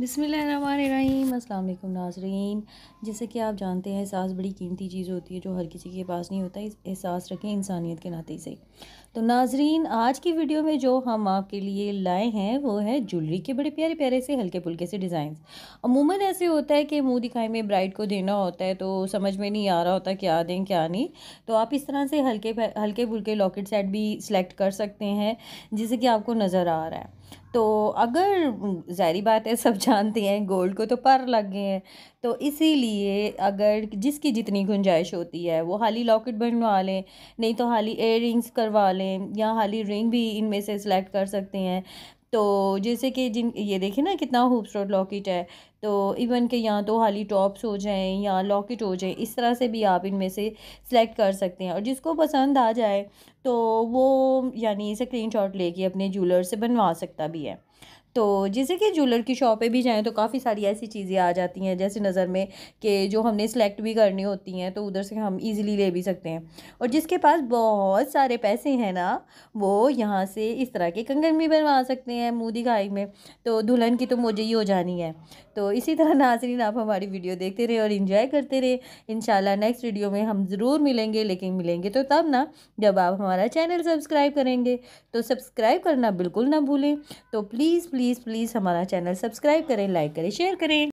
बिसमीम अल्लाम नाजरीन जैसे कि आप जानते हैं एहसास बड़ी कीमती चीज़ होती है जो हर किसी के पास नहीं होता एहसास रखें इंसानियत के नाते से तो नाजरीन आज की वीडियो में जो हम आपके लिए लाए हैं वो है ज्वेलरी के बड़े प्यारे प्यारे से हल्के पुल्के से डिज़ाइन अमूमन ऐसे होता है कि मुँह दिखाई में ब्राइड को देना होता है तो समझ में नहीं आ रहा होता क्या दें क्या नहीं तो आप इस तरह से हल्के हल्के पुल्के लॉकेट सेट भी सिलेक्ट कर सकते हैं जिसे कि आपको नज़र आ रहा है तो अगर जहरी बात है सब जानते हैं गोल्ड को तो पर लग गए हैं तो इसीलिए अगर जिसकी जितनी गुंजाइश होती है वो हाली लॉकेट बनवा लें नहीं तो हाली एयर करवा लें या हाली रिंग भी इनमें से सिलेक्ट कर सकते हैं तो जैसे कि जिन ये देखें ना कितना खूबसूरत लॉकेट है तो इवन के यहाँ तो हाली टॉप्स हो जाएं या लॉकेट हो जाएं इस तरह से भी आप इनमें से सिलेक्ट कर सकते हैं और जिसको पसंद आ जाए तो वो यानी स्क्रीन शॉट लेके अपने ज्वेलर से बनवा सकता भी है तो जैसे कि ज्वेलर की शॉप पे भी जाएँ तो काफ़ी सारी ऐसी चीज़ें आ जाती हैं जैसे नज़र में कि जो हमने सेलेक्ट भी करनी होती हैं तो उधर से हम इजीली ले भी सकते हैं और जिसके पास बहुत सारे पैसे हैं ना वो यहाँ से इस तरह के कंगन भी बनवा सकते हैं मोदी दिखाई में तो दुल्हन की तो मुझे ही हो जानी है तो इसी तरह नाजरीन आप हमारी वीडियो देखते रहे और इन्जॉय करते रहे इन नेक्स्ट वीडियो में हम ज़रूर मिलेंगे लेकिन मिलेंगे तो तब ना जब आप हमारा चैनल सब्सक्राइब करेंगे तो सब्सक्राइब करना बिल्कुल ना भूलें तो प्लीज़ प्लीज़ प्लीज़ प्लीज़ हमारा चैनल सब्सक्राइब करें लाइक करें शेयर करें